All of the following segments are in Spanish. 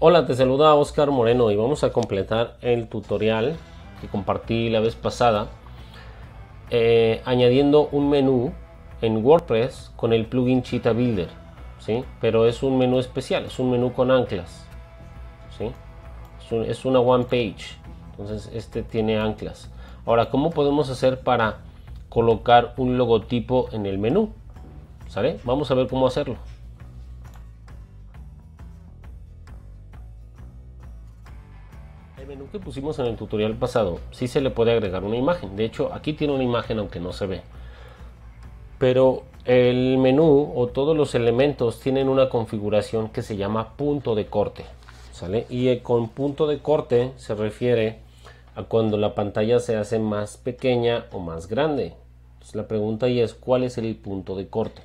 Hola, te saluda Oscar Moreno y vamos a completar el tutorial que compartí la vez pasada eh, añadiendo un menú en WordPress con el plugin Cheetah Builder, ¿sí? pero es un menú especial, es un menú con anclas, ¿sí? es, una one page, entonces este tiene anclas. Ahora, ¿cómo podemos hacer para colocar un logotipo en el menú? Vamos a ver cómo hacerlo. que pusimos en el tutorial pasado, sí se le puede agregar una imagen. De hecho, aquí tiene una imagen aunque no se ve. Pero el menú o todos los elementos tienen una configuración que se llama punto de corte. ¿sale? Y con punto de corte se refiere a cuando la pantalla se hace más pequeña o más grande. Entonces la pregunta ahí es cuál es el punto de corte.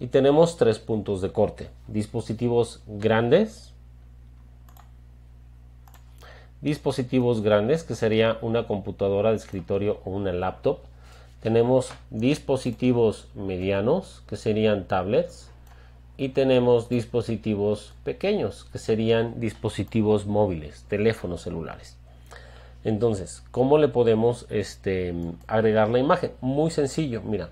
Y tenemos tres puntos de corte. Dispositivos grandes, dispositivos grandes, que sería una computadora de escritorio o una laptop. Tenemos dispositivos medianos, que serían tablets. Y tenemos dispositivos pequeños, que serían dispositivos móviles, teléfonos celulares. Entonces, ¿cómo le podemos este, agregar la imagen? Muy sencillo, mira.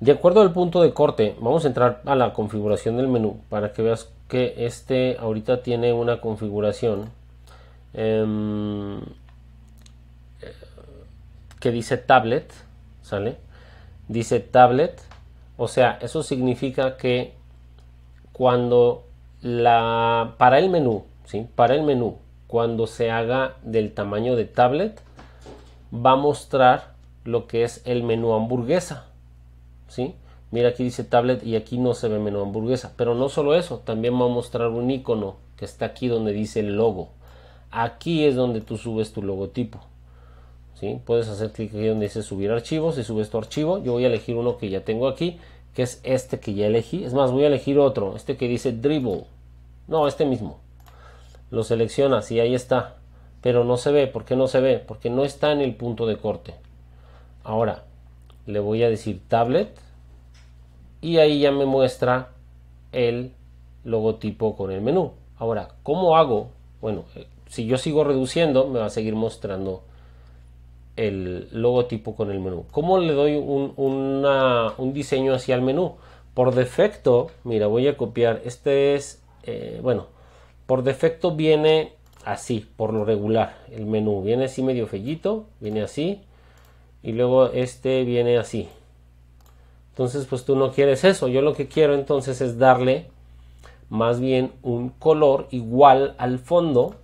De acuerdo al punto de corte, vamos a entrar a la configuración del menú para que veas que este ahorita tiene una configuración Em, que dice tablet, ¿sale? Dice tablet, o sea, eso significa que cuando la, para el menú, ¿sí? Para el menú, cuando se haga del tamaño de tablet, va a mostrar lo que es el menú hamburguesa, ¿sí? Mira aquí dice tablet y aquí no se ve menú hamburguesa, pero no solo eso, también va a mostrar un icono que está aquí donde dice el logo, Aquí es donde tú subes tu logotipo. ¿Sí? Puedes hacer clic aquí donde dice subir archivos y subes tu archivo. Yo voy a elegir uno que ya tengo aquí, que es este que ya elegí. Es más, voy a elegir otro, este que dice Dribble. No, este mismo. Lo seleccionas y ahí está. Pero no se ve. ¿Por qué no se ve? Porque no está en el punto de corte. Ahora, le voy a decir Tablet. Y ahí ya me muestra el logotipo con el menú. Ahora, ¿cómo hago? Bueno, eh, si yo sigo reduciendo, me va a seguir mostrando el logotipo con el menú. ¿Cómo le doy un, diseño hacia el menú? Por defecto, mira, voy a copiar. Este es, eh, bueno, por defecto viene así, por lo regular, el menú. Viene así medio fellito, viene así. Y luego este viene así. Entonces, pues tú no quieres eso. Yo lo que quiero entonces es darle más bien un color igual al fondo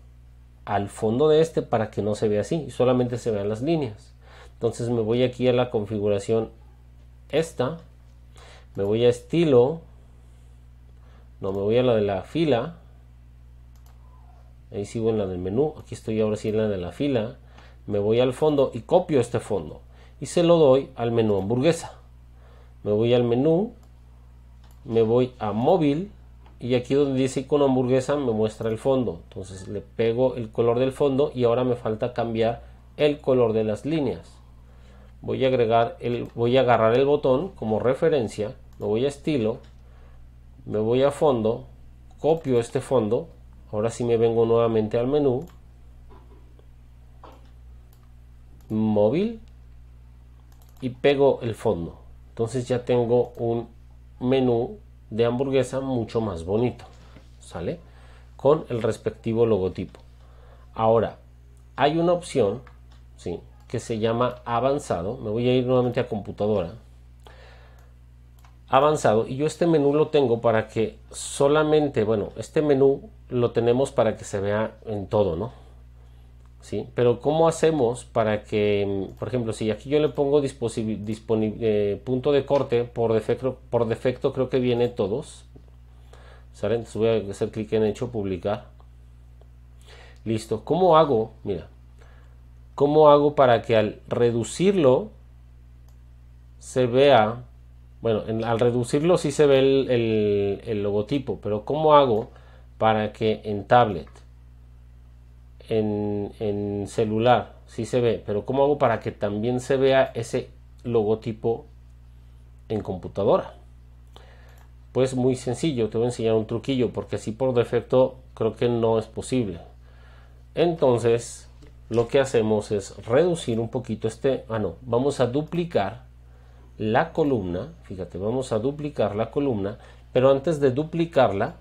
al fondo de este para que no se vea así, solamente se vean las líneas. Entonces me voy aquí a la configuración esta, me voy a estilo, no me voy a la de la fila, ahí sigo en la del menú, aquí estoy ahora sí en la de la fila, me voy al fondo y copio este fondo y se lo doy al menú hamburguesa. Me voy al menú, me voy a móvil, y aquí donde dice icono hamburguesa me muestra el fondo entonces le pego el color del fondo y ahora me falta cambiar el color de las líneas voy a agregar el voy a agarrar el botón como referencia me voy a estilo me voy a fondo copio este fondo ahora sí me vengo nuevamente al menú móvil y pego el fondo entonces ya tengo un menú de hamburguesa mucho más bonito, ¿sale? Con el respectivo logotipo. Ahora, hay una opción, ¿sí? Que se llama avanzado. Me voy a ir nuevamente a computadora. Avanzado. Y yo este menú lo tengo para que solamente, bueno, este menú lo tenemos para que se vea en todo, ¿no? Pero ¿cómo hacemos para que, por ejemplo, si aquí yo le pongo eh, punto de corte, por defecto, por defecto creo que viene todos, ¿sale? Entonces voy a hacer clic en hecho, publicar. Listo. ¿Cómo hago? Mira. ¿Cómo hago para que al reducirlo se vea? Bueno, al reducirlo sí se ve el, el logotipo, pero ¿cómo hago para que en tablet en, celular, si se ve, pero ¿cómo hago para que también se vea ese logotipo en computadora? Pues muy sencillo, te voy a enseñar un truquillo, porque así por defecto creo que no es posible. Entonces, lo que hacemos es reducir un poquito este, ah no, vamos a duplicar la columna, fíjate, vamos a duplicar la columna, pero antes de duplicarla,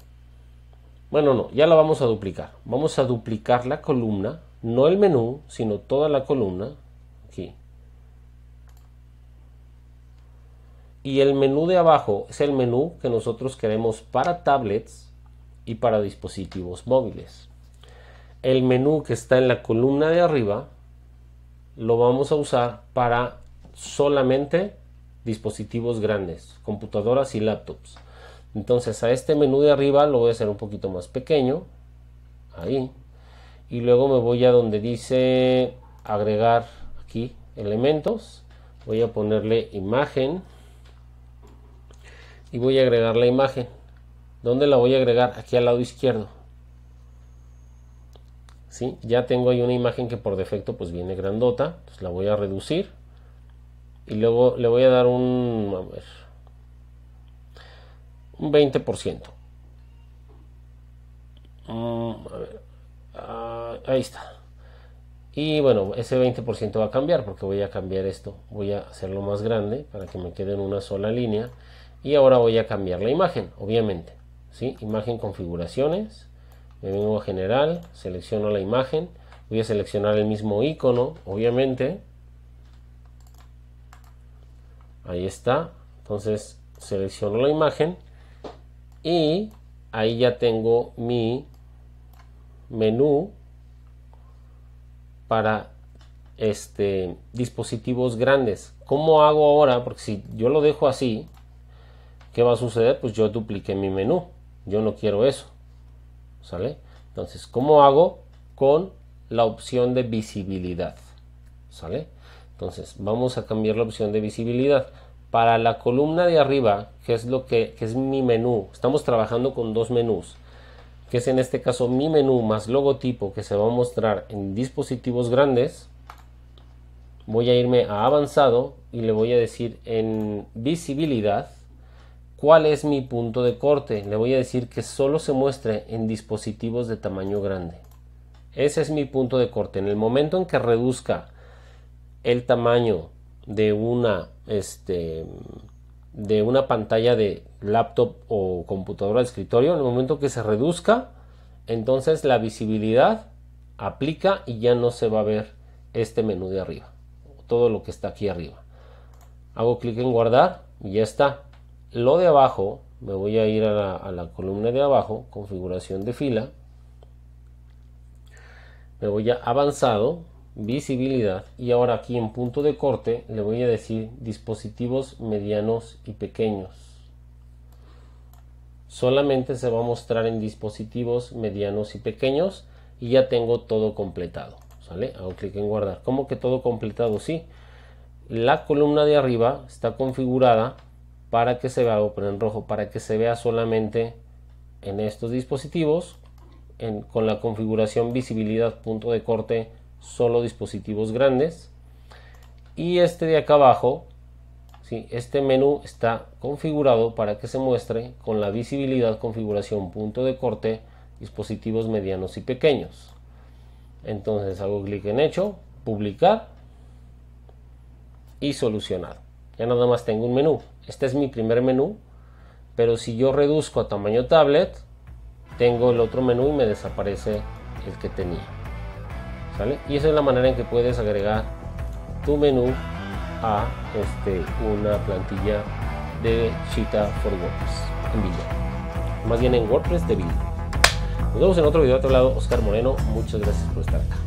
bueno, no, ya la vamos a duplicar. Vamos a duplicar la columna, no el menú, sino toda la columna. Aquí. Y el menú de abajo es el menú que nosotros queremos para tablets y para dispositivos móviles. El menú que está en la columna de arriba lo vamos a usar para solamente dispositivos grandes, computadoras y laptops. Entonces a este menú de arriba lo voy a hacer un poquito más pequeño. Ahí. Y luego me voy a donde dice agregar aquí elementos. Voy a ponerle imagen. Y voy a agregar la imagen. ¿Dónde la voy a agregar? Aquí al lado izquierdo. ¿Sí? Ya tengo ahí una imagen que por defecto pues viene grandota. Entonces la voy a reducir. Y luego le voy a dar un... A ver, un 20%. Ah. Ah, ahí está. Y bueno, ese 20% va a cambiar porque voy a cambiar esto. Voy a hacerlo más grande para que me quede en una sola línea. Y ahora voy a cambiar la imagen, obviamente. ¿sí? Imagen configuraciones. Me vengo a general, selecciono la imagen. Voy a seleccionar el mismo icono, obviamente. Ahí está. Entonces selecciono la imagen y ahí ya tengo mi menú para este dispositivos grandes ¿cómo hago ahora? porque si yo lo dejo así ¿qué va a suceder? pues yo dupliqué mi menú yo no quiero eso ¿sale? entonces ¿cómo hago? con la opción de visibilidad ¿sale? entonces vamos a cambiar la opción de visibilidad para la columna de arriba, que es lo que, es mi menú, estamos trabajando con dos menús, que es en este caso mi menú más logotipo que se va a mostrar en dispositivos grandes, voy a irme a avanzado y le voy a decir en visibilidad cuál es mi punto de corte. Le voy a decir que solo se muestre en dispositivos de tamaño grande. Ese es mi punto de corte. En el momento en que reduzca el tamaño de una, este, de una pantalla de laptop o computadora de escritorio, en el momento que se reduzca, entonces la visibilidad aplica y ya no se va a ver este menú de arriba, todo lo que está aquí arriba. Hago clic en guardar y ya está. Lo de abajo, me voy a ir a a la columna de abajo, configuración de fila. Me voy a avanzado, visibilidad y ahora aquí en punto de corte le voy a decir dispositivos medianos y pequeños solamente se va a mostrar en dispositivos medianos y pequeños y ya tengo todo completado ¿sale? hago clic en guardar como que todo completado sí la columna de arriba está configurada para que se vea poner en rojo para que se vea solamente en estos dispositivos con la configuración visibilidad punto de corte solo dispositivos grandes. Y este de acá abajo, este menú está configurado para que se muestre con la visibilidad configuración punto de corte dispositivos medianos y pequeños. Entonces hago clic en hecho, publicar y solucionar. Ya nada más tengo un menú. Este es mi primer menú, pero si yo reduzco a tamaño tablet, tengo el otro menú y me desaparece el que tenía. Y esa es la manera en que puedes agregar tu menú a este, una plantilla de cita for WordPress en Villa. Más bien en WordPress de Villa. Nos vemos en otro video. De otro lado, Oscar Moreno. Muchas gracias por estar acá.